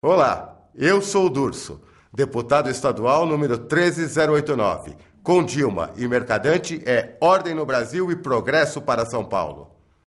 Olá, eu sou o Durso, deputado estadual número 13089. Com Dilma e Mercadante é ordem no Brasil e progresso para São Paulo.